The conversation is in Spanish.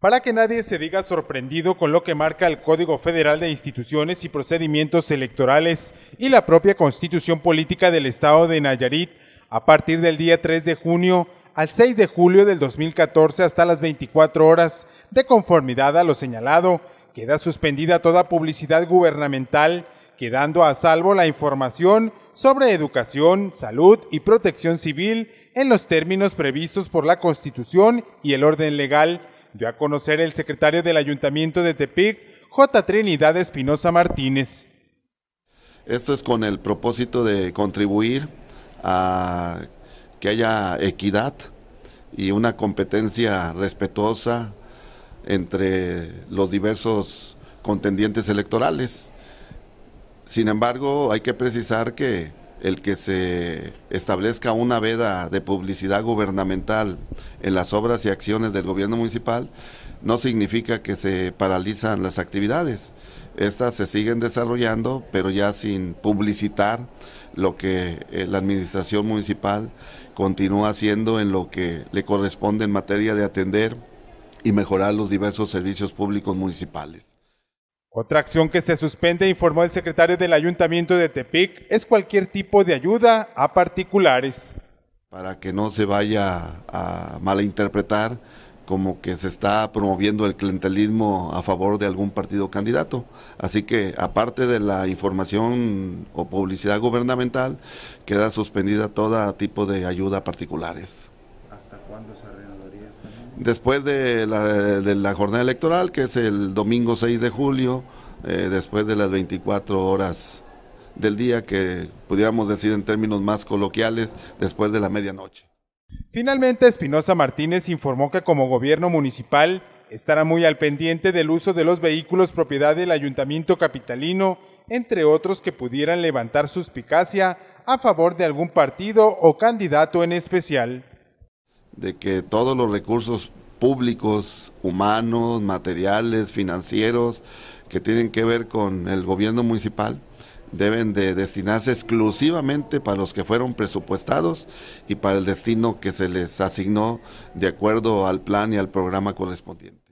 para que nadie se diga sorprendido con lo que marca el Código Federal de Instituciones y Procedimientos Electorales y la propia Constitución Política del Estado de Nayarit a partir del día 3 de junio al 6 de julio del 2014 hasta las 24 horas, de conformidad a lo señalado, queda suspendida toda publicidad gubernamental, quedando a salvo la información sobre educación, salud y protección civil en los términos previstos por la Constitución y el orden legal dio a conocer el secretario del Ayuntamiento de Tepic, J. Trinidad Espinosa Martínez. Esto es con el propósito de contribuir a que haya equidad y una competencia respetuosa entre los diversos contendientes electorales. Sin embargo, hay que precisar que el que se establezca una veda de publicidad gubernamental en las obras y acciones del gobierno municipal no significa que se paralizan las actividades. Estas se siguen desarrollando, pero ya sin publicitar lo que eh, la administración municipal continúa haciendo en lo que le corresponde en materia de atender y mejorar los diversos servicios públicos municipales. Otra acción que se suspende, informó el secretario del Ayuntamiento de Tepic, es cualquier tipo de ayuda a particulares. Para que no se vaya a malinterpretar como que se está promoviendo el clientelismo a favor de algún partido candidato. Así que aparte de la información o publicidad gubernamental, queda suspendida todo tipo de ayuda a particulares. ¿Hasta cuándo se después de la, jornada electoral, que es el domingo 6 de julio, eh, después de las 24 horas del día, que pudiéramos decir en términos más coloquiales, después de la medianoche. Finalmente, Espinosa Martínez informó que como gobierno municipal estará muy al pendiente del uso de los vehículos propiedad del ayuntamiento capitalino, entre otros que pudieran levantar suspicacia a favor de algún partido o candidato en especial de que todos los recursos públicos, humanos, materiales, financieros, que tienen que ver con el gobierno municipal, deben de destinarse exclusivamente para los que fueron presupuestados y para el destino que se les asignó de acuerdo al plan y al programa correspondiente.